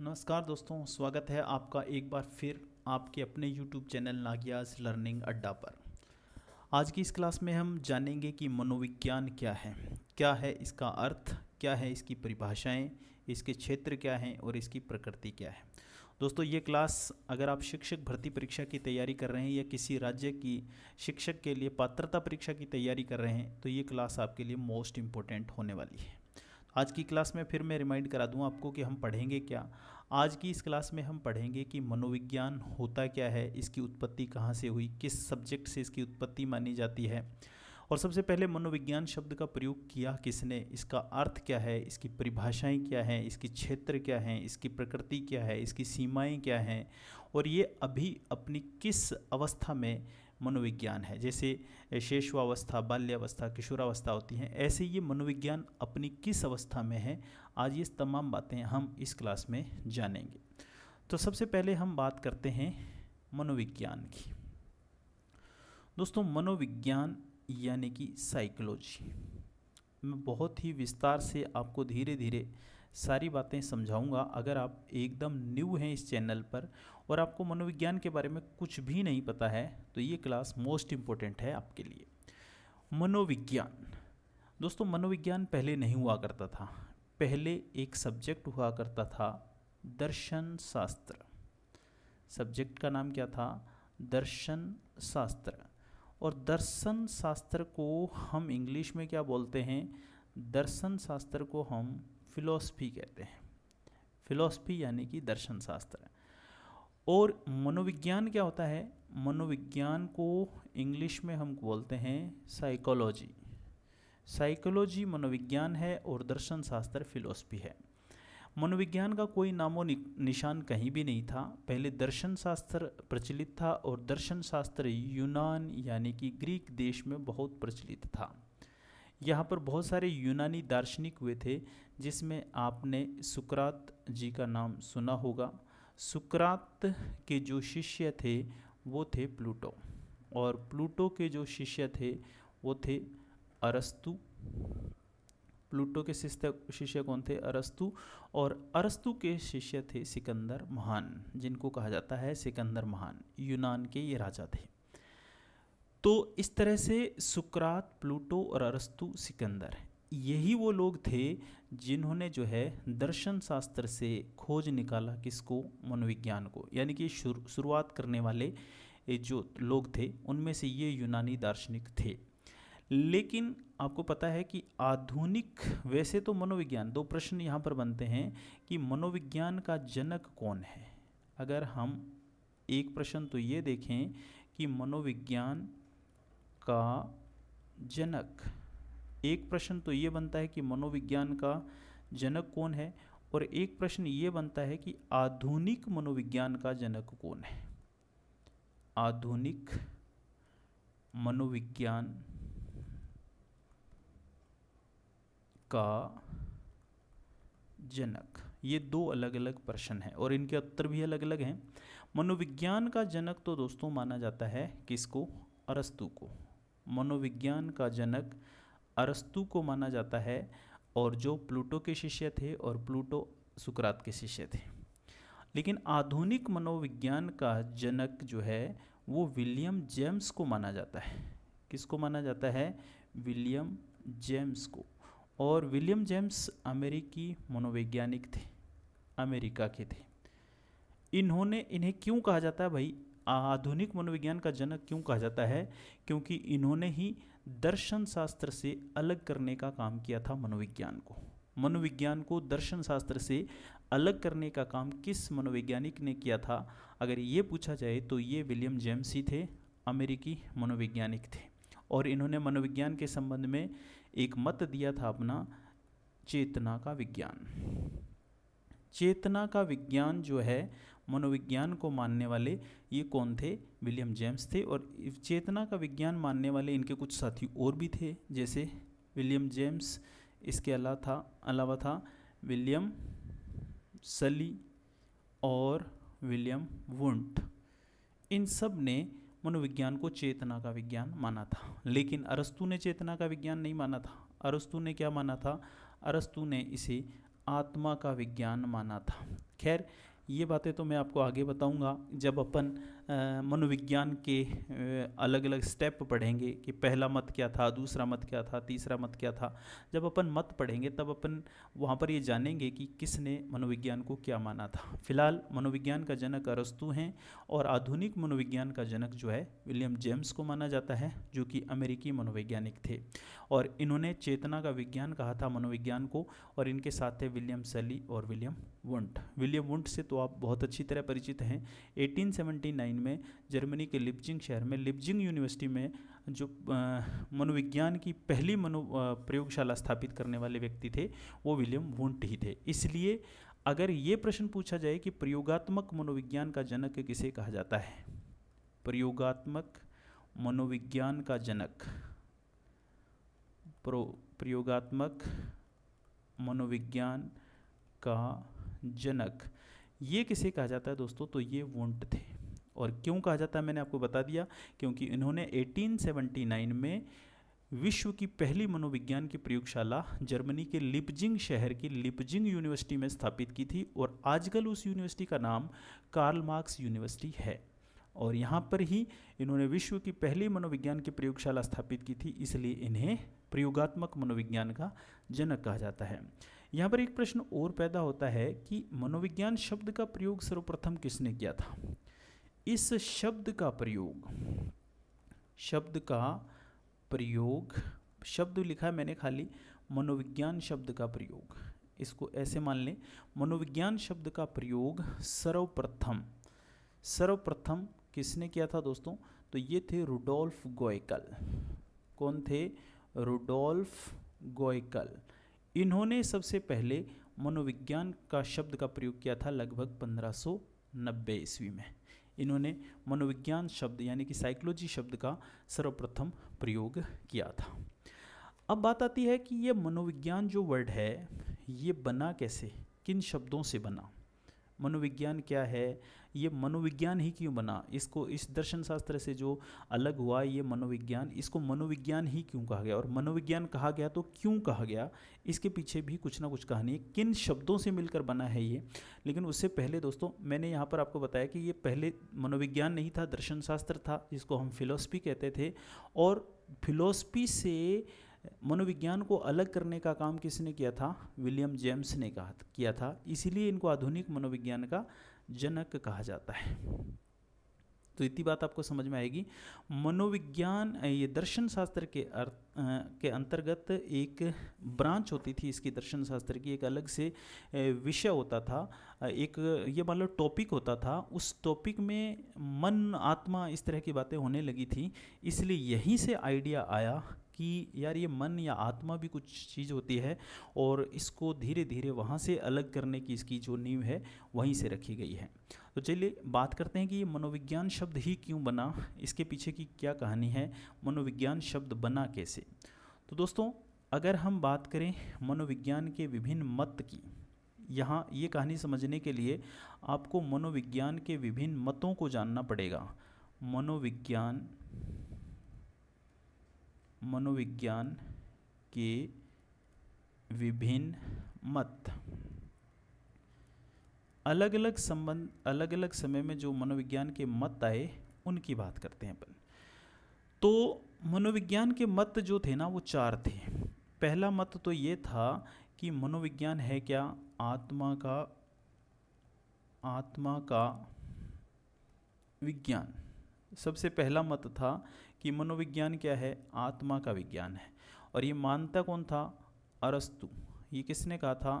नमस्कार दोस्तों स्वागत है आपका एक बार फिर आपके अपने YouTube चैनल नागियाज लर्निंग अड्डा पर आज की इस क्लास में हम जानेंगे कि मनोविज्ञान क्या है क्या है इसका अर्थ क्या है इसकी परिभाषाएं इसके क्षेत्र क्या हैं और इसकी प्रकृति क्या है दोस्तों ये क्लास अगर आप शिक्षक भर्ती परीक्षा की तैयारी कर रहे हैं या किसी राज्य की शिक्षक के लिए पात्रता परीक्षा की तैयारी कर रहे हैं तो ये क्लास आपके लिए मोस्ट इम्पोर्टेंट होने वाली है आज की क्लास में फिर मैं रिमाइंड करा दूँ आपको कि हम पढ़ेंगे क्या आज की इस क्लास में हम पढ़ेंगे कि मनोविज्ञान होता क्या है इसकी उत्पत्ति कहाँ से हुई किस सब्जेक्ट से इसकी उत्पत्ति मानी जाती है और सबसे पहले मनोविज्ञान शब्द का प्रयोग किया किसने इसका अर्थ क्या है इसकी परिभाषाएं क्या हैं इसकी क्षेत्र क्या हैं इसकी प्रकृति क्या है इसकी सीमाएं क्या हैं और ये अभी अपनी किस अवस्था में मनोविज्ञान है जैसे शेषवावस्था बाल्यावस्था किशोरावस्था होती है ऐसे ये मनोविज्ञान अपनी किस अवस्था में है आज ये तमाम बातें हम इस क्लास में जानेंगे तो सबसे पहले हम बात करते हैं मनोविज्ञान की दोस्तों मनोविज्ञान यानी कि साइकोलॉजी मैं बहुत ही विस्तार से आपको धीरे धीरे सारी बातें समझाऊंगा अगर आप एकदम न्यू हैं इस चैनल पर और आपको मनोविज्ञान के बारे में कुछ भी नहीं पता है तो ये क्लास मोस्ट इम्पोर्टेंट है आपके लिए मनोविज्ञान दोस्तों मनोविज्ञान पहले नहीं हुआ करता था पहले एक सब्जेक्ट हुआ करता था दर्शन शास्त्र सब्जेक्ट का नाम क्या था दर्शन शास्त्र और दर्शन शास्त्र को हम इंग्लिश में क्या बोलते हैं दर्शन शास्त्र को हम फिलोसफी कहते हैं फिलॉसफी यानी कि दर्शन शास्त्र और मनोविज्ञान क्या होता है मनोविज्ञान को इंग्लिश में हम बोलते हैं साइकोलॉजी साइकोलॉजी मनोविज्ञान है और दर्शन शास्त्र फिलोसफी है मनोविज्ञान का कोई नामो निशान कहीं भी नहीं था पहले दर्शन शास्त्र प्रचलित था और दर्शन शास्त्र यूनान यानी कि ग्रीक देश में बहुत प्रचलित था यहाँ पर बहुत सारे यूनानी दार्शनिक हुए थे जिसमें आपने सुकरात जी का नाम सुना होगा सुकरात के जो शिष्य थे वो थे प्लूटो और प्लूटो के जो शिष्य थे वो थे अरस्तु प्लूटो के शिष्य शिष्य कौन थे अरस्तु और अरस्तु के शिष्य थे सिकंदर महान जिनको कहा जाता है सिकंदर महान यूनान के ये राजा थे तो इस तरह से सुकरात प्लूटो और अरस्तु सिकंदर यही वो लोग थे जिन्होंने जो है दर्शन शास्त्र से खोज निकाला किसको मनोविज्ञान को यानी कि शुरुआत करने वाले जो लोग थे उनमें से ये यूनानी दार्शनिक थे लेकिन आपको पता है कि आधुनिक वैसे तो मनोविज्ञान दो प्रश्न यहाँ पर बनते हैं कि मनोविज्ञान का जनक कौन है अगर हम एक प्रश्न तो ये देखें कि मनोविज्ञान का जनक एक प्रश्न तो ये बनता है कि मनोविज्ञान का जनक कौन है और एक प्रश्न ये बनता है कि आधुनिक मनोविज्ञान का जनक कौन है आधुनिक मनोविज्ञान का जनक ये दो अलग अलग प्रश्न हैं और इनके उत्तर भी अलग अलग हैं मनोविज्ञान का जनक तो दोस्तों माना जाता है किसको अरस्तु को मनोविज्ञान का जनक अरस्तु को माना जाता है और जो प्लूटो के शिष्य थे और प्लूटो सुकरात के शिष्य थे लेकिन आधुनिक मनोविज्ञान का जनक जो है वो विलियम जेम्स को माना जाता है किसको माना जाता है विलियम जेम्स को और विलियम जेम्स अमेरिकी मनोवैज्ञानिक थे अमेरिका के थे इन्होंने इन्हें क्यों कहा जाता है भाई आधुनिक मनोविज्ञान का जनक क्यों कहा जाता है क्योंकि इन्होंने ही दर्शन शास्त्र से अलग करने का काम किया था मनोविज्ञान को मनोविज्ञान को दर्शन शास्त्र से अलग करने का काम किस मनोवैज्ञानिक ने किया था अगर ये पूछा जाए तो ये विलियम जेम्स ही थे अमेरिकी मनोवैज्ञानिक थे और इन्होंने मनोविज्ञान के संबंध में एक मत दिया था अपना चेतना का विज्ञान चेतना का विज्ञान जो है मनोविज्ञान को मानने वाले ये कौन थे विलियम जेम्स थे और चेतना का विज्ञान मानने वाले इनके कुछ साथी और भी थे जैसे विलियम जेम्स इसके अलावा था अलावा था विलियम सली और विलियम वुंट इन सब ने मनोविज्ञान को चेतना का विज्ञान माना था लेकिन अरस्तु ने चेतना का विज्ञान नहीं माना था अरस्तु ने क्या माना था अरस्तु ने इसे आत्मा का विज्ञान माना था खैर ये बातें तो मैं आपको आगे बताऊंगा जब अपन मनोविज्ञान के अलग अलग स्टेप पढ़ेंगे कि पहला मत क्या था दूसरा मत क्या था तीसरा मत क्या था जब अपन मत पढ़ेंगे तब अपन वहाँ पर ये जानेंगे कि किसने मनोविज्ञान को क्या माना था फिलहाल मनोविज्ञान का जनक अरस्तु हैं और आधुनिक मनोविज्ञान का जनक जो है विलियम जेम्स को माना जाता है जो कि अमेरिकी मनोवैज्ञानिक थे और इन्होंने चेतना का विज्ञान कहा था मनोविज्ञान को और इनके साथ थे विलियम सेली और विलियम वुंट विलियम वुंट से तो आप बहुत अच्छी तरह परिचित हैं एटीन में जर्मनी के लिपजिंग शहर में लिपजिंग यूनिवर्सिटी में जो मनोविज्ञान की पहली मनो प्रयोगशाला स्थापित करने वाले व्यक्ति थे वो विलियम वुंट ही थे इसलिए अगर ये प्रश्न पूछा जाए कि प्रयोगात्मक मनोविज्ञान का जनक किसे कहा जाता है प्रयोगात्मक मनोविज्ञान का जनक प्रो प्रयोगात्मक मनोविज्ञान का जनक ये किसे कहा जाता है दोस्तों तो ये वोंट थे और क्यों कहा जाता है मैंने आपको बता दिया क्योंकि इन्होंने 1879 में विश्व की पहली मनोविज्ञान की प्रयोगशाला जर्मनी के लिपजिंग शहर की लिपजिंग यूनिवर्सिटी में स्थापित की थी और आजकल उस यूनिवर्सिटी का नाम कार्ल मार्क्स यूनिवर्सिटी है और यहाँ पर ही इन्होंने विश्व की पहली मनोविज्ञान की प्रयोगशाला स्थापित की थी इसलिए इन्हें प्रयोगात्मक मनोविज्ञान का जनक कहा जाता है यहाँ पर एक प्रश्न और पैदा होता है कि मनोविज्ञान शब्द का प्रयोग सर्वप्रथम किसने किया था इस शब्द का प्रयोग शब्द का प्रयोग शब्द लिखा है मैंने खाली मनोविज्ञान शब्द का प्रयोग इसको ऐसे मान लें मनोविज्ञान शब्द का प्रयोग सर्वप्रथम सर्वप्रथम किसने किया था दोस्तों तो ये थे रुडोल्फ गोयकल कौन थे रुडोल्फ गोयकल इन्होंने सबसे पहले मनोविज्ञान का शब्द का प्रयोग किया था लगभग 1590 ईस्वी में इन्होंने मनोविज्ञान शब्द यानी कि साइकोलॉजी शब्द का सर्वप्रथम प्रयोग किया था अब बात आती है कि ये मनोविज्ञान जो वर्ड है ये बना कैसे किन शब्दों से बना मनोविज्ञान क्या है ये मनोविज्ञान ही क्यों बना इसको इस दर्शन शास्त्र से जो अलग हुआ ये मनोविज्ञान इसको मनोविज्ञान ही क्यों कहा गया और मनोविज्ञान कहा गया तो क्यों कहा गया इसके पीछे भी कुछ ना कुछ कहानी है किन शब्दों से मिलकर बना है ये लेकिन उससे पहले दोस्तों मैंने यहाँ पर आपको बताया कि ये पहले मनोविज्ञान नहीं था दर्शन शास्त्र था जिसको हम फिलोसफी कहते थे और फिलोसफी से मनोविज्ञान को अलग करने का काम किसने किया था विलियम जेम्स ने कहा किया था इसीलिए इनको आधुनिक मनोविज्ञान का जनक कहा जाता है तो इतनी बात आपको समझ में आएगी मनोविज्ञान ये दर्शन शास्त्र के अर्थ के अंतर्गत एक ब्रांच होती थी इसकी दर्शन शास्त्र की एक अलग से विषय होता था एक ये मान लो टॉपिक होता था उस टॉपिक में मन आत्मा इस तरह की बातें होने लगी थी इसलिए यहीं से आइडिया आया कि यार ये मन या आत्मा भी कुछ चीज़ होती है और इसको धीरे धीरे वहाँ से अलग करने की इसकी जो नींव है वहीं से रखी गई है तो चलिए बात करते हैं कि ये मनोविज्ञान शब्द ही क्यों बना इसके पीछे की क्या कहानी है मनोविज्ञान शब्द बना कैसे तो दोस्तों अगर हम बात करें मनोविज्ञान के विभिन्न मत की यहाँ ये कहानी समझने के लिए आपको मनोविज्ञान के विभिन्न मतों को जानना पड़ेगा मनोविज्ञान मनोविज्ञान के विभिन्न मत अलग अलग संबंध अलग अलग समय में जो मनोविज्ञान के मत आए उनकी बात करते हैं अपन तो मनोविज्ञान के मत जो थे ना वो चार थे पहला मत तो ये था कि मनोविज्ञान है क्या आत्मा का आत्मा का विज्ञान सबसे पहला मत था कि मनोविज्ञान क्या है आत्मा का विज्ञान है और ये मानता कौन था अरस्तु ये किसने कहा था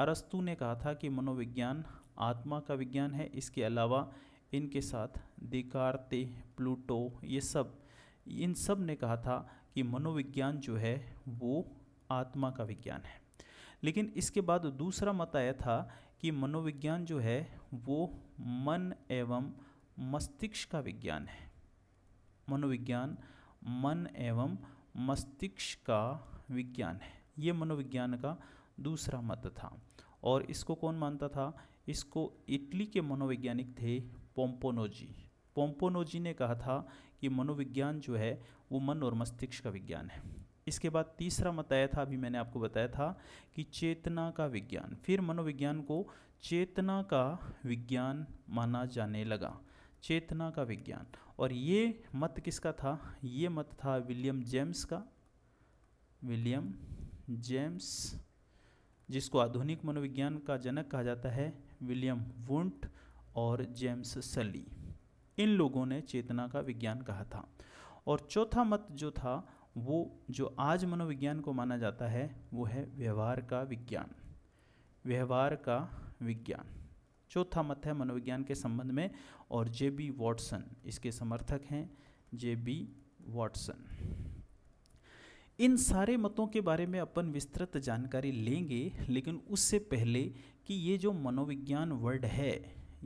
अरस्तु ने कहा था कि मनोविज्ञान आत्मा का विज्ञान है इसके अलावा इनके साथ दिकार्ते प्लूटो ये सब इन सब ने कहा था कि मनोविज्ञान जो है वो आत्मा का विज्ञान है लेकिन इसके बाद दूसरा मत आया था कि मनोविज्ञान जो है वो मन एवं मस्तिष्क का विज्ञान है मनोविज्ञान मन एवं मस्तिष्क का विज्ञान है ये मनोविज्ञान का दूसरा मत था और इसको कौन मानता था इसको इटली के मनोवैज्ञानिक थे पोम्पोनोजी पोम्पोनोजी ने कहा था कि मनोविज्ञान जो है वो मन और मस्तिष्क का विज्ञान है इसके बाद तीसरा मत आया था अभी मैंने आपको बताया था कि चेतना का विज्ञान फिर मनोविज्ञान को चेतना का विज्ञान माना जाने लगा चेतना का विज्ञान और ये मत किसका था ये मत था विलियम जेम्स का विलियम जेम्स जिसको आधुनिक मनोविज्ञान का जनक कहा जाता है विलियम वुंट और जेम्स सली इन लोगों ने चेतना का विज्ञान कहा था और चौथा मत जो था वो जो आज मनोविज्ञान को माना जाता है वो है व्यवहार का विज्ञान व्यवहार का विज्ञान चौथा मत है मनोविज्ञान के संबंध में और जे बी वॉटसन इसके समर्थक हैं जे बी वॉटसन इन सारे मतों के बारे में अपन विस्तृत जानकारी लेंगे लेकिन उससे पहले कि ये जो मनोविज्ञान वर्ड है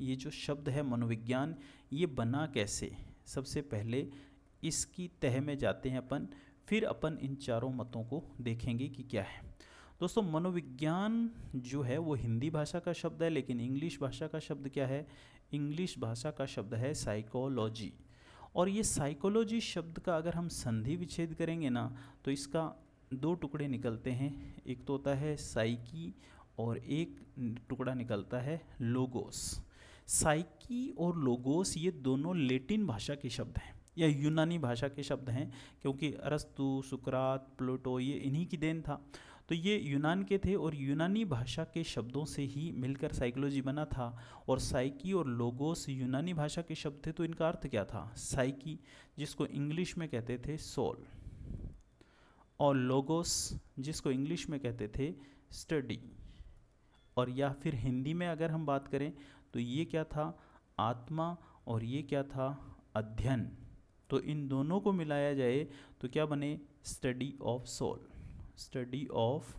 ये जो शब्द है मनोविज्ञान ये बना कैसे सबसे पहले इसकी तह में जाते हैं अपन फिर अपन इन चारों मतों को देखेंगे कि क्या है दोस्तों मनोविज्ञान जो है वो हिंदी भाषा का शब्द है लेकिन इंग्लिश भाषा का शब्द क्या है इंग्लिश भाषा का शब्द है साइकोलॉजी और ये साइकोलॉजी शब्द का अगर हम संधि विच्छेद करेंगे ना तो इसका दो टुकड़े निकलते हैं एक तो होता है साइकी और एक टुकड़ा निकलता है लोगोस साइकी और लोगोस ये दोनों लेटिन भाषा के शब्द हैं या यूनानी भाषा के शब्द हैं क्योंकि अरस्तु सुकरात प्लूटो ये इन्हीं की देन था तो ये यूनान के थे और यूनानी भाषा के शब्दों से ही मिलकर साइकोलॉजी बना था और साइकी और लोगोस यूनानी भाषा के शब्द थे तो इनका अर्थ क्या था साइकी जिसको इंग्लिश में कहते थे सोल और लोगोस जिसको इंग्लिश में कहते थे स्टडी और या फिर हिंदी में अगर हम बात करें तो ये क्या था आत्मा और ये क्या था अध्ययन तो इन दोनों को मिलाया जाए तो क्या बने study of soul study of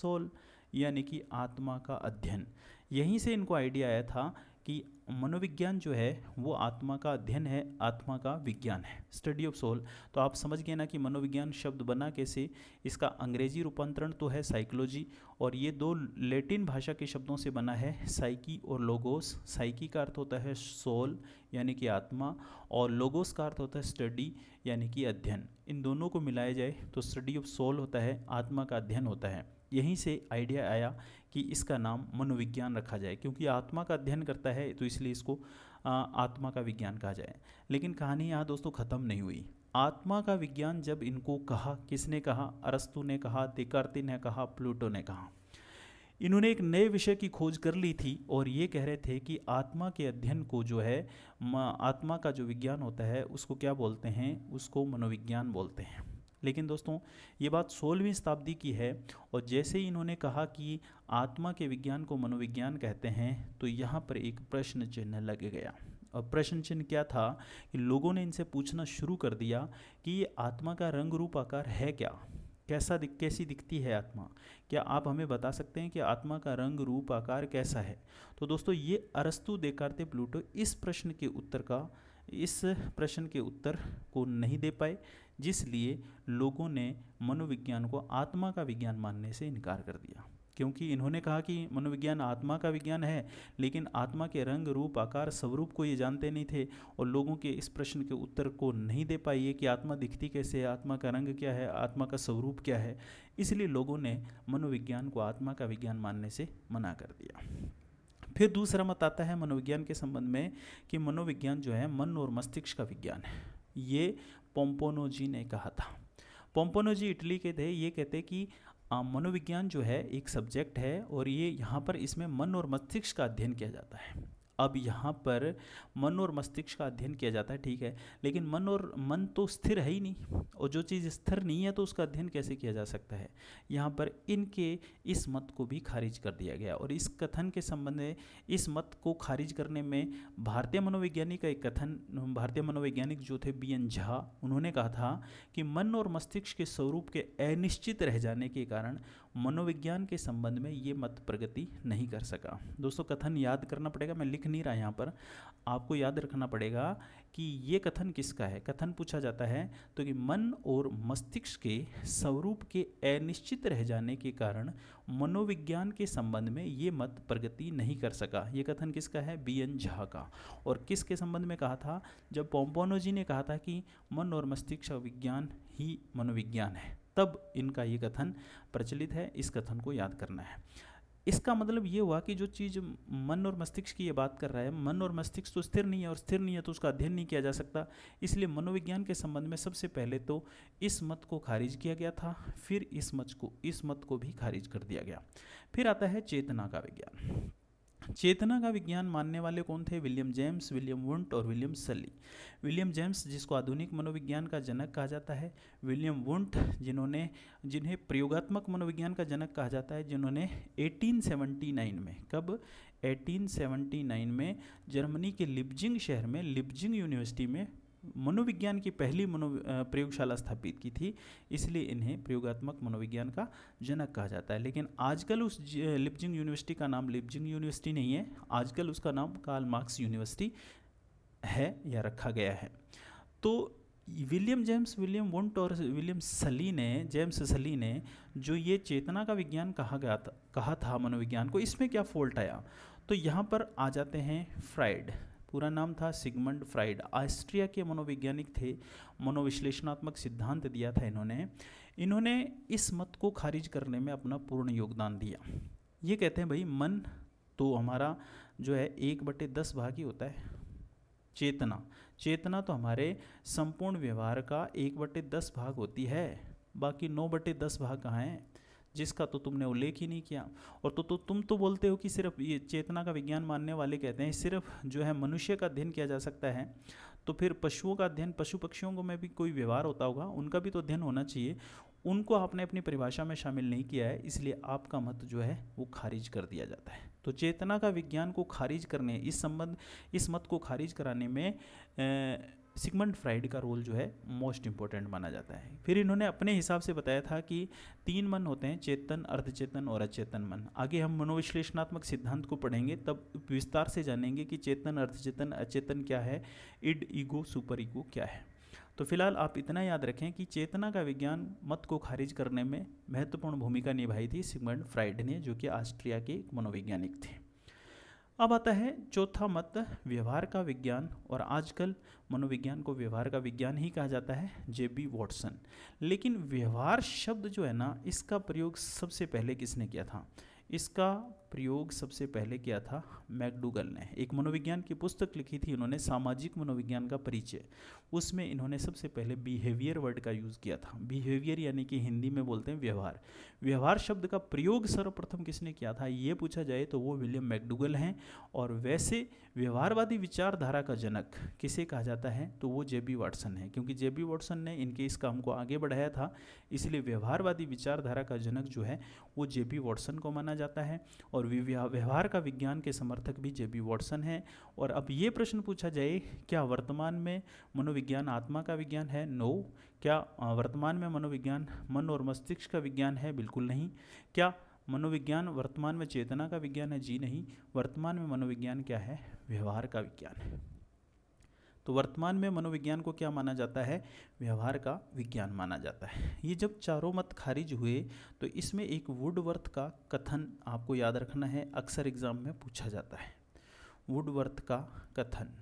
soul यानी कि आत्मा का अध्ययन यहीं से इनको आइडिया आया था कि मनोविज्ञान जो है वो आत्मा का अध्ययन है आत्मा का विज्ञान है स्टडी ऑफ सोल तो आप समझ गए ना कि मनोविज्ञान शब्द बना कैसे इसका अंग्रेजी रूपांतरण तो है साइकोलॉजी और ये दो लेटिन भाषा के शब्दों से बना है साइकी और लोगोस साइकी का अर्थ होता है सोल यानी कि आत्मा और लोगोस का अर्थ होता है स्टडी यानी कि अध्ययन इन दोनों को मिलाया जाए तो स्टडी ऑफ सोल होता है आत्मा का अध्ययन होता है यहीं से आइडिया आया कि इसका नाम मनोविज्ञान रखा जाए क्योंकि आत्मा का अध्ययन करता है तो इसलिए इसको आत्मा का विज्ञान कहा जाए लेकिन कहानी यहाँ दोस्तों ख़त्म नहीं हुई आत्मा का विज्ञान जब इनको कहा किसने कहा अरस्तु ने कहा देकार्ती ने कहा प्लूटो ने कहा इन्होंने एक नए विषय की खोज कर ली थी और ये कह रहे थे कि आत्मा के अध्ययन को जो है आत्मा का जो विज्ञान होता है उसको क्या बोलते हैं उसको मनोविज्ञान बोलते हैं लेकिन दोस्तों ये बात सोलहवीं शताब्दी की है और जैसे ही इन्होंने कहा कि आत्मा के विज्ञान को मनोविज्ञान कहते हैं तो यहाँ पर एक प्रश्न चिन्ह लग गया और प्रश्न चिन्ह क्या था कि लोगों ने इनसे पूछना शुरू कर दिया कि ये आत्मा का रंग रूप आकार है क्या कैसा दिख कैसी दिखती है आत्मा क्या आप हमें बता सकते हैं कि आत्मा का रंग रूप आकार कैसा है तो दोस्तों ये अरस्तु देकारते प्लूटो इस प्रश्न के उत्तर का इस प्रश्न के उत्तर को नहीं दे पाए जिसलिए लोगों ने मनोविज्ञान को आत्मा का विज्ञान मानने से इनकार कर दिया क्योंकि इन्होंने कहा कि मनोविज्ञान आत्मा का विज्ञान है लेकिन आत्मा के रंग रूप आकार स्वरूप को ये जानते नहीं थे और लोगों के इस प्रश्न के उत्तर को नहीं दे पाइए कि आत्मा दिखती कैसे है आत्मा का रंग क्या है आत्मा का स्वरूप क्या है इसलिए लोगों ने मनोविज्ञान को आत्मा का विज्ञान मानने से मना कर दिया फिर दूसरा मत आता है मनोविज्ञान के संबंध में कि मनोविज्ञान जो है मन और मस्तिष्क का विज्ञान है ये पोम्पोनोजी ने कहा था पोम्पोनोजी इटली के थे ये कहते कि मनोविज्ञान जो है एक सब्जेक्ट है और ये यहाँ पर इसमें मन और मस्तिष्क का अध्ययन किया जाता है अब यहाँ पर मन और मस्तिष्क का अध्ययन किया जाता है ठीक है लेकिन मन और मन तो स्थिर है ही नहीं और जो चीज़ स्थिर नहीं है तो उसका अध्ययन कैसे किया जा सकता है यहाँ पर इनके इस मत को भी खारिज कर दिया गया और इस कथन के संबंध में इस मत को खारिज करने में भारतीय मनोविज्ञानी का एक कथन भारतीय मनोवैज्ञानिक जो थे बी एन झा उन्होंने कहा था कि मन और मस्तिष्क के स्वरूप के अनिश्चित रह जाने के कारण मनोविज्ञान के संबंध में ये मत प्रगति नहीं कर सका दोस्तों कथन याद करना पड़ेगा मैं लिख नहीं रहा यहाँ पर आपको याद रखना पड़ेगा कि ये कथन किसका है कथन पूछा जाता है तो कि मन और मस्तिष्क के स्वरूप के अनिश्चित रह जाने के कारण मनोविज्ञान के संबंध में ये मत प्रगति नहीं कर सका ये कथन किसका है बी एन झा का और किसके संबंध में कहा था जब पोम्पोनोजी ने कहा था कि मन और मस्तिष्क विज्ञान ही मनोविज्ञान है तब इनका ये कथन प्रचलित है इस कथन को याद करना है इसका मतलब ये हुआ कि जो चीज़ मन और मस्तिष्क की ये बात कर रहा है मन और मस्तिष्क तो स्थिर नहीं है और स्थिर नहीं है तो उसका अध्ययन नहीं किया जा सकता इसलिए मनोविज्ञान के संबंध में सबसे पहले तो इस मत को खारिज किया गया था फिर इस मत को इस मत को भी खारिज कर दिया गया फिर आता है चेतना का विज्ञान चेतना का विज्ञान मानने वाले कौन थे विलियम जेम्स विलियम वुंट और विलियम सली विलियम जेम्स जिसको आधुनिक मनोविज्ञान का जनक कहा जाता है विलियम वुंट जिन्होंने जिन्हें प्रयोगात्मक मनोविज्ञान का जनक कहा जाता है जिन्होंने 1879 में कब 1879 में जर्मनी के लिब्जिंग शहर में लिब्जिंग यूनिवर्सिटी में मनोविज्ञान की पहली मनो प्रयोगशाला स्थापित की थी इसलिए इन्हें प्रयोगात्मक मनोविज्ञान का जनक कहा जाता है लेकिन आजकल उस लिपजिंग यूनिवर्सिटी का नाम लिपजिंग यूनिवर्सिटी नहीं है आजकल उसका नाम कार्ल मार्क्स यूनिवर्सिटी है या रखा गया है तो विलियम जेम्स विलियम वुंट और विलियम सली ने जेम्स सली ने जो ये चेतना का विज्ञान कहा गया था कहा था मनोविज्ञान को इसमें क्या फॉल्ट आया तो यहाँ पर आ जाते हैं फ्राइड पूरा नाम था सिगमंड फ्राइड ऑस्ट्रिया के मनोवैज्ञानिक थे मनोविश्लेषणात्मक सिद्धांत दिया था इन्होंने इन्होंने इस मत को खारिज करने में अपना पूर्ण योगदान दिया ये कहते हैं भाई मन तो हमारा जो है एक बटे दस भाग ही होता है चेतना चेतना तो हमारे संपूर्ण व्यवहार का एक बटे दस भाग होती है बाकी नौ बटे दस भाग कहाँ हैं जिसका तो तुमने उल्लेख ही नहीं किया और तो तो तुम तो बोलते हो कि सिर्फ ये चेतना का विज्ञान मानने वाले कहते हैं सिर्फ जो है मनुष्य का अध्ययन किया जा सकता है तो फिर पशुओं का अध्ययन पशु पक्षियों को में भी कोई व्यवहार होता होगा उनका भी तो अध्ययन होना चाहिए उनको आपने अपनी परिभाषा में शामिल नहीं किया है इसलिए आपका मत जो है वो खारिज कर दिया जाता है तो चेतना का विज्ञान को खारिज करने इस संबंध इस मत को खारिज कराने में ए, सिगमंड फ्राइड का रोल जो है मोस्ट इंपॉर्टेंट माना जाता है फिर इन्होंने अपने हिसाब से बताया था कि तीन मन होते हैं चेतन अर्धचेतन और अचेतन मन आगे हम मनोविश्लेषणात्मक सिद्धांत को पढ़ेंगे तब विस्तार से जानेंगे कि चेतन अर्धचेतन अचेतन क्या है इड ईगो सुपर ईगो क्या है तो फिलहाल आप इतना याद रखें कि चेतना का विज्ञान मत को खारिज करने में महत्वपूर्ण भूमिका निभाई थी सिगमंड फ्राइड ने जो कि ऑस्ट्रिया के एक मनोवैज्ञानिक थे अब आता है चौथा मत व्यवहार का विज्ञान और आजकल मनोविज्ञान को व्यवहार का विज्ञान ही कहा जाता है जे बी वॉटसन लेकिन व्यवहार शब्द जो है ना इसका प्रयोग सबसे पहले किसने किया था इसका प्रयोग सबसे पहले किया था मैकडूगल ने एक मनोविज्ञान की पुस्तक लिखी थी इन्होंने सामाजिक मनोविज्ञान का परिचय उसमें इन्होंने सबसे पहले बिहेवियर वर्ड का यूज़ किया था बिहेवियर यानी कि हिंदी में बोलते हैं व्यवहार व्यवहार शब्द का प्रयोग सर्वप्रथम किसने किया था ये पूछा जाए तो वो विलियम मैकडूगल हैं और वैसे व्यवहारवादी विचारधारा का जनक किसे कहा जाता है तो वो जे बी वाटसन है क्योंकि जे बी वाटसन ने इनके इस काम को आगे बढ़ाया था इसलिए व्यवहारवादी विचारधारा का जनक जो है वो जे बी वाटसन को माना जाता है और और व्यवहार का विज्ञान के समर्थक भी जे बी वॉटसन हैं और अब ये प्रश्न पूछा जाए क्या वर्तमान में मनोविज्ञान आत्मा का विज्ञान है नो क्या वर्तमान में मनोविज्ञान मन और मस्तिष्क का विज्ञान है बिल्कुल नहीं क्या मनोविज्ञान वर्तमान में चेतना का विज्ञान है जी नहीं वर्तमान में मनोविज्ञान क्या है व्यवहार का विज्ञान है तो वर्तमान में मनोविज्ञान को क्या माना जाता है व्यवहार का विज्ञान माना जाता है ये जब चारों मत खारिज हुए तो इसमें एक वुडवर्थ का कथन आपको याद रखना है अक्सर एग्जाम में पूछा जाता है वुडवर्थ का कथन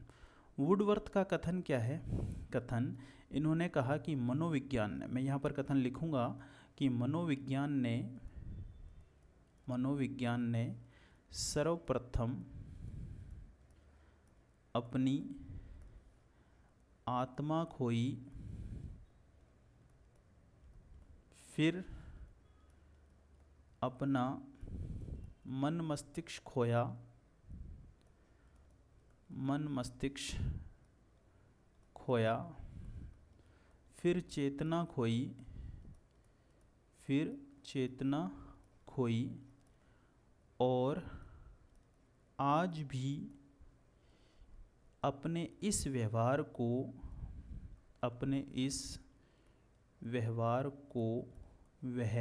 वुडवर्थ का कथन क्या है कथन इन्होंने कहा कि मनोविज्ञान ने मैं यहाँ पर कथन लिखूँगा कि मनोविज्ञान ने मनोविज्ञान ने सर्वप्रथम अपनी आत्मा खोई फिर अपना मन मस्तिष्क खोया मन मस्तिष्क खोया फिर चेतना खोई फिर चेतना खोई और आज भी अपने इस व्यवहार को अपने इस व्यवहार को वह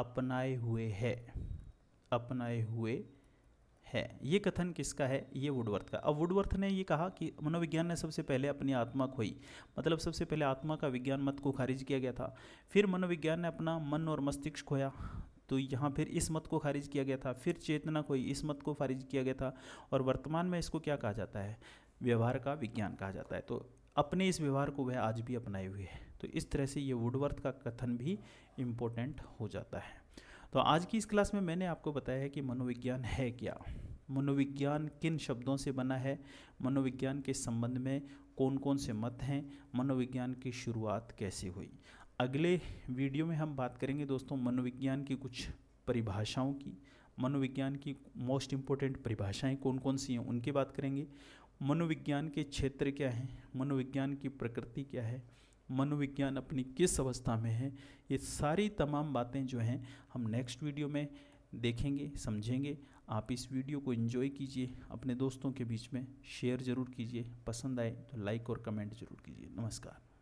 अपनाए हुए है अपनाए हुए है ये कथन किसका है ये वुडवर्थ का अब वुडवर्थ ने ये कहा कि मनोविज्ञान ने सबसे पहले अपनी आत्मा खोई मतलब सबसे पहले आत्मा का विज्ञान मत को खारिज किया गया था फिर मनोविज्ञान ने अपना मन और मस्तिष्क खोया तो यहाँ फिर इस मत को खारिज किया गया था फिर चेतना को इस मत को खारिज किया गया था और वर्तमान में इसको क्या कहा जाता है व्यवहार का विज्ञान कहा जाता है तो अपने इस व्यवहार को वह आज भी अपनाए हुए है तो इस तरह से ये वुडवर्थ का कथन भी इम्पोर्टेंट हो जाता है तो आज की इस क्लास में मैंने आपको बताया है कि मनोविज्ञान है क्या मनोविज्ञान किन शब्दों से बना है मनोविज्ञान के संबंध में कौन कौन से मत हैं मनोविज्ञान की शुरुआत कैसे हुई अगले वीडियो में हम बात करेंगे दोस्तों मनोविज्ञान की कुछ परिभाषाओं की मनोविज्ञान की मोस्ट इम्पोर्टेंट परिभाषाएं कौन कौन सी हैं उनकी बात करेंगे मनोविज्ञान के क्षेत्र क्या हैं मनोविज्ञान की प्रकृति क्या है मनोविज्ञान अपनी किस अवस्था में है ये सारी तमाम बातें जो हैं हम नेक्स्ट वीडियो में देखेंगे समझेंगे आप इस वीडियो को एंजॉय कीजिए अपने दोस्तों के बीच में शेयर ज़रूर कीजिए पसंद आए तो लाइक और कमेंट ज़रूर कीजिए नमस्कार